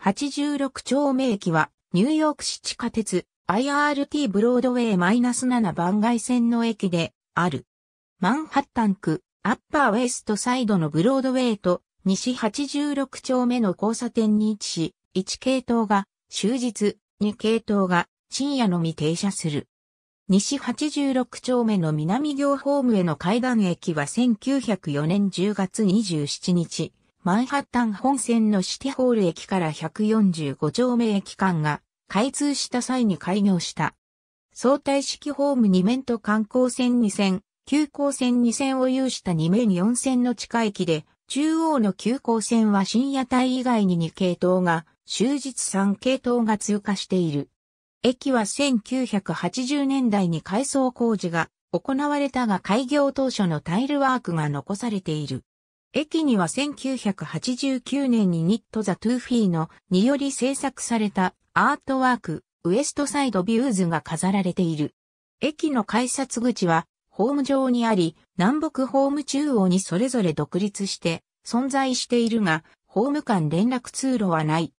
86丁目駅は、ニューヨーク市地下鉄、IRT ブロードウェイ -7 番外線の駅で、ある。マンハッタン区、アッパーウェストサイドのブロードウェイと、西86丁目の交差点に位置し、1系統が、終日、2系統が、深夜のみ停車する。西86丁目の南行ホームへの階段駅は1904年10月27日、マンハッタン本線のシティホール駅から145丁目駅間が開通した際に開業した。相対式ホーム2面と観光線2線、急行線2線を有した2面4線の地下駅で、中央の急行線は深夜帯以外に2系統が、終日3系統が通過している。駅は1980年代に改装工事が行われたが開業当初のタイルワークが残されている。駅には1989年にニット・ザ・トゥーフィーのにより制作されたアートワーク、ウエストサイドビューズが飾られている。駅の改札口はホーム上にあり、南北ホーム中央にそれぞれ独立して存在しているが、ホーム間連絡通路はない。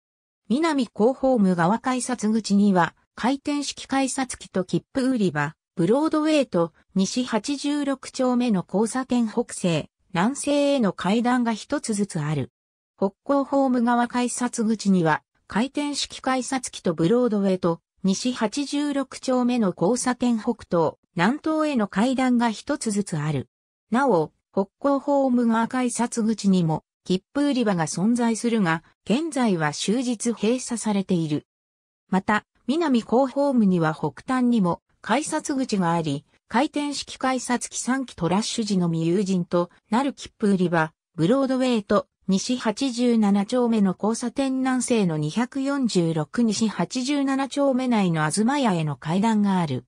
南高ホーム側改札口には、回転式改札機と切符売り場、ブロードウェイと西86丁目の交差点北西、南西への階段が一つずつある。北港ホーム側改札口には、回転式改札機とブロードウェイと、西86丁目の交差点北東、南東への階段が一つずつある。なお、北港ホーム側改札口にも、切符売り場が存在するが、現在は終日閉鎖されている。また、南港ホームには北端にも改札口があり、回転式改札機3機トラッシュ時のみ友人となる切符売り場、ブロードウェイと西87丁目の交差点南西の246西87丁目内の東屋への階段がある。